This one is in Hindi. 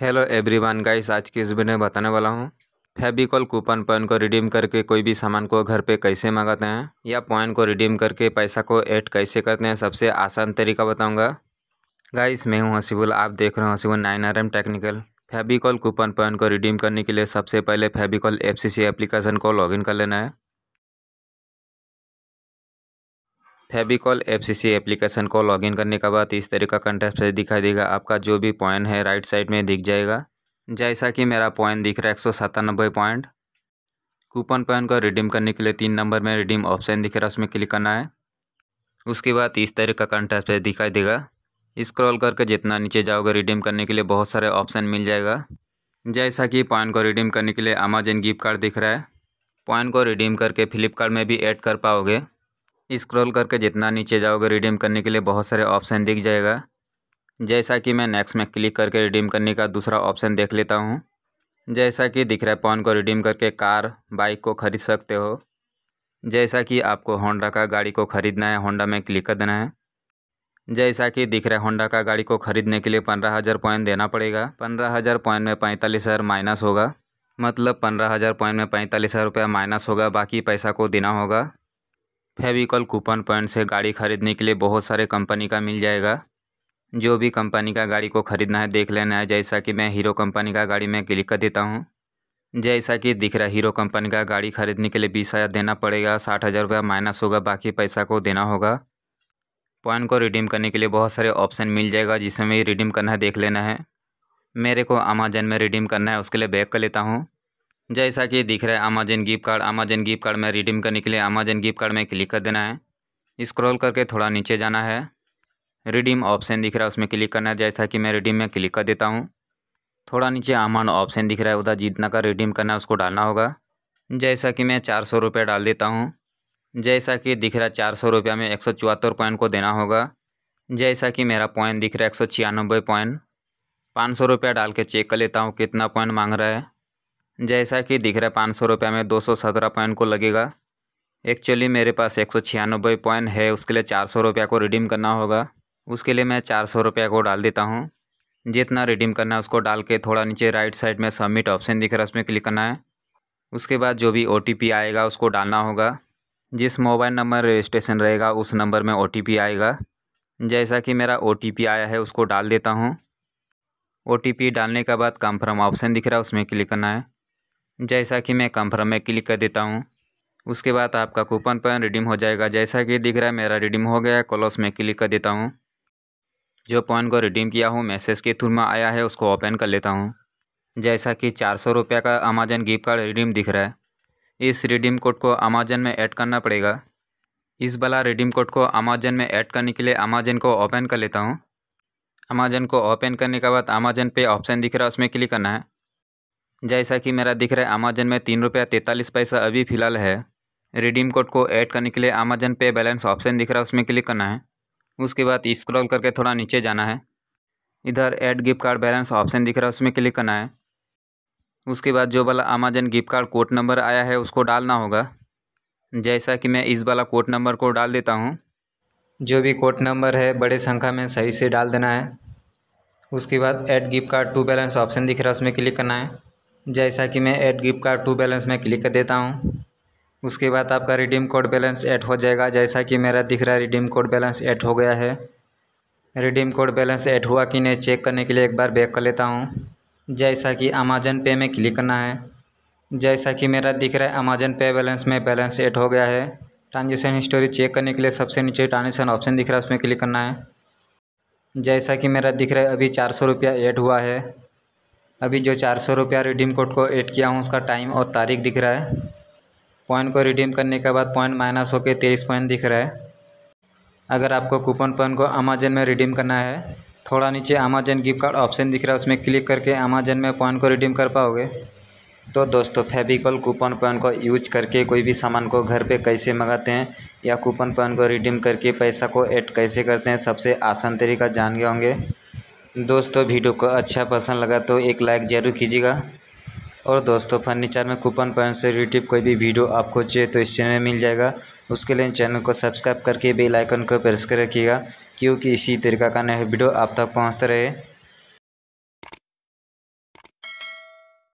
हेलो एवरीवन गाइस आज की इस वीडियो में बताने वाला हूँ फेबिकॉल कूपन पॉइंट को रिडीम करके कोई भी सामान को घर पे कैसे मंगाते हैं या पॉइंट को रिडीम करके पैसा को ऐड कैसे करते हैं सबसे आसान तरीका बताऊंगा गाइस मैं हूँ हसीबुल आप देख रहे हो Hasibul nine R M technical Fevicol coupon point को रिडीम करने के लिए सबसे पहले फेबिकॉल एफ सी एप्लीकेशन को इन कर लेना है Fevicol F C C application को लॉगिन करने के बाद इस तरह का कंटेस्ट पेज दिखाई देगा आपका जो भी पॉइंट है राइट साइड में दिख जाएगा जैसा कि मेरा पॉइंट दिख रहा है एक सौ सत्तानबे पॉइंट कूपन पॉइंट को रिडीम करने के लिए तीन नंबर में रिडीम ऑप्शन दिख रहा है उसमें क्लिक करना है उसके बाद इस तरह का कंटेस्ट पेज दिखाई देगा स्क्रॉल करके जितना नीचे जाओगे रिडीम करने के लिए बहुत सारे ऑप्शन मिल जाएगा जैसा कि पॉइंट को रिडीम करने के लिए अमेजन गिफ्ट कार्ड दिख रहा है पॉइंट को रिडीम करके फ्लिपकार्ट में भी ऐड कर पाओगे स्क्रॉल करके जितना नीचे जाओगे रिडीम करने के लिए बहुत सारे ऑप्शन दिख जाएगा जैसा कि मैं नेक्स्ट में क्लिक करके रिडीम करने का दूसरा ऑप्शन देख लेता हूँ जैसा कि दिख रहा है पॉन को रिडीम करके कार बाइक को खरीद सकते हो जैसा कि आपको होंडा का गाड़ी को ख़रीदना है होंडा में क्लिक कर देना है जैसा कि दिख रहा है होंडा का गाड़ी को ख़रीदने के लिए पंद्रह हज़ार पॉइंट देना पड़ेगा पंद्रह हज़ार पॉइंट में पैंतालीस हज़ार माइनस होगा मतलब पंद्रह हज़ार पॉइंट में पैंतालीस हज़ार रुपया माइनस होगा बाकी पैसा को देना होगा फेविकॉल कूपन पॉइंट से गाड़ी खरीदने के लिए बहुत सारे कंपनी का मिल जाएगा जो भी कंपनी का गाड़ी को ख़रीदना है देख लेना है जैसा कि मैं हीरो कंपनी का गाड़ी में क्लिक कर देता हूँ जैसा कि दिख रहा है हीरो कंपनी का गाड़ी खरीदने के लिए बीस हज़ार देना पड़ेगा साठ हज़ार रुपया माइनस होगा बाकी पैसा को देना होगा पॉइंट को रिडीम करने के लिए बहुत सारे ऑप्शन मिल जाएगा जिसमें रिडीम करना है देख लेना है मेरे को अमेजन में रिडीम करना है उसके लिए बैक कर लेता हूँ जैसा कि दिख रहा है Amazon gift card Amazon gift card में रिडीम करने के लिए अमेजन गिफ्ट कार्ड में क्लिक कर देना है स्क्रॉल करके थोड़ा नीचे जाना है रिडीम ऑप्शन दिख रहा है उसमें क्लिक करना है जैसा कि मैं रिडीम में क्लिक कर देता हूँ थोड़ा नीचे अमाउंट ऑप्शन दिख रहा है उधर जितना का रिडीम करना है उसको डालना होगा जैसा कि मैं चार सौ रुपये डाल देता हूँ जैसा कि दिख रहा है चार सौ रुपया में एक सौ चौहत्तर पॉइंट को देना होगा जैसा कि मेरा पॉइंट दिख रहा है एक सौ छियानबे पॉइंट पाँच सौ रुपया डाल के चेक कर लेता हूँ कितना पॉइंट मांग रहा है जैसा कि दिख रहा है पाँच सौ में दो सौ सत्रह पॉइंट को लगेगा एक्चुअली मेरे पास एक सौ छियानबे पॉइंट है उसके लिए चार सौ रुपया को रिडीम करना होगा उसके लिए मैं चार सौ रुपया को डाल देता हूँ जितना रिडीम करना है उसको डाल के थोड़ा नीचे राइट साइड में सबमिट ऑप्शन दिख रहा है उसमें क्लिक करना है उसके बाद जो भी ओ आएगा उसको डालना होगा जिस मोबाइल नंबर रजिस्ट्रेशन रहेगा उस नंबर में ओ आएगा जैसा कि मेरा ओ आया है उसको डाल देता हूँ ओ डालने के बाद कंफर्म ऑप्शन दिख रहा है उसमें क्लिक करना है जैसा कि मैं कंफर्म में क्लिक कर देता हूँ उसके बाद आपका कूपन पॉइंट रिडीम हो जाएगा जैसा कि दिख रहा है मेरा रिडीम हो गया क्लोज में क्लिक कर देता हूँ जो पॉइंट को रिडीम किया हूँ मैसेज के थ्रू में आया है उसको ओपन कर लेता हूँ जैसा कि चार सौ रुपये का अमेजन गिफ्ट कार्ड रिडीम दिख रहा है इस रिडीम कोड को अमेजन में ऐड करना पड़ेगा इस वाला रिडीम कोड को अमेजन में ऐड करने के लिए अमेजन को ओपन कर लेता हूँ अमेजन को ओपन करने के बाद अमेजन पे ऑप्शन दिख रहा है उसमें क्लिक करना है जैसा कि मेरा दिख रहा है अमेजन में तीन रुपया तैंतालीस पैसा अभी फ़िलहाल है रिडीम कोड को ऐड करने के लिए अमेजन पे बैलेंस ऑप्शन दिख रहा है उसमें क्लिक करना है उसके बाद स्क्रॉल करके थोड़ा नीचे जाना है इधर add gift card balance option दिख रहा है उसमें क्लिक करना है उसके बाद जो वाला Amazon gift card code number आया है उसको डालना होगा जैसा कि मैं इस वाला कोड नंबर को डाल देता हूँ जो भी कोड नंबर है बड़े संख्या में सही से डाल देना है उसके बाद add gift card to balance option दिख रहा है उसमें क्लिक करना है जैसा कि मैं add gift card to balance में क्लिक कर देता हूँ उसके बाद आपका रिडीम कोड बैलेंस ऐड हो जाएगा जैसा कि मेरा दिख रहा है रिडीम कोड बैलेंस ऐड हो गया है रिडीम कोड बैलेंस ऐड हुआ कि नहीं चेक करने के लिए एक बार बैक कर लेता हूँ जैसा कि अमेजन पे में क्लिक करना है जैसा कि मेरा दिख रहा है अमेजन पे बैलेंस में बैलेंस ऐड हो गया है ट्रांजेक्शन हिस्टोरी चेक करने के लिए सबसे नीचे ट्रांजेक्शन ऑप्शन दिख रहा है उसमें क्लिक करना है जैसा कि मेरा दिख रहा है अभी चार सौ रुपया ऐड हुआ है अभी जो चार सौ रुपया रिडीम कोड को ऐड किया हूँ उसका टाइम और तारीख दिख रहा है पॉइंट को रिडीम करने के बाद पॉइंट माइनस होकर तेईस पॉइंट दिख रहा है अगर आपको कूपन पॉइंट को अमेजन में रिडीम करना है थोड़ा नीचे अमेजन गिफ्ट कार्ड ऑप्शन दिख रहा है उसमें क्लिक करके अमेजन में पॉइंट को रिडीम कर पाओगे तो दोस्तों फेविकॉल कूपन पॉइंट को यूज करके कोई भी सामान को घर पे कैसे मंगाते हैं या कूपन पॉइंट को रिडीम करके पैसा को ऐड कैसे करते हैं सबसे आसान तरीका जान गए होंगे दोस्तों वीडियो को अच्छा पसंद लगा तो एक लाइक ज़रूर कीजिएगा और दोस्तों फर्नीचर में कूपन पॉइंट से रिलेटिव कोई भी वीडियो आपको चाहिए तो इस चैनल में मिल जाएगा उसके लिए चैनल को सब्सक्राइब करके बेल आइकन को प्रेस कर रखिएगा क्योंकि इसी तरीका का नया वीडियो आप तक पहुंचता रहे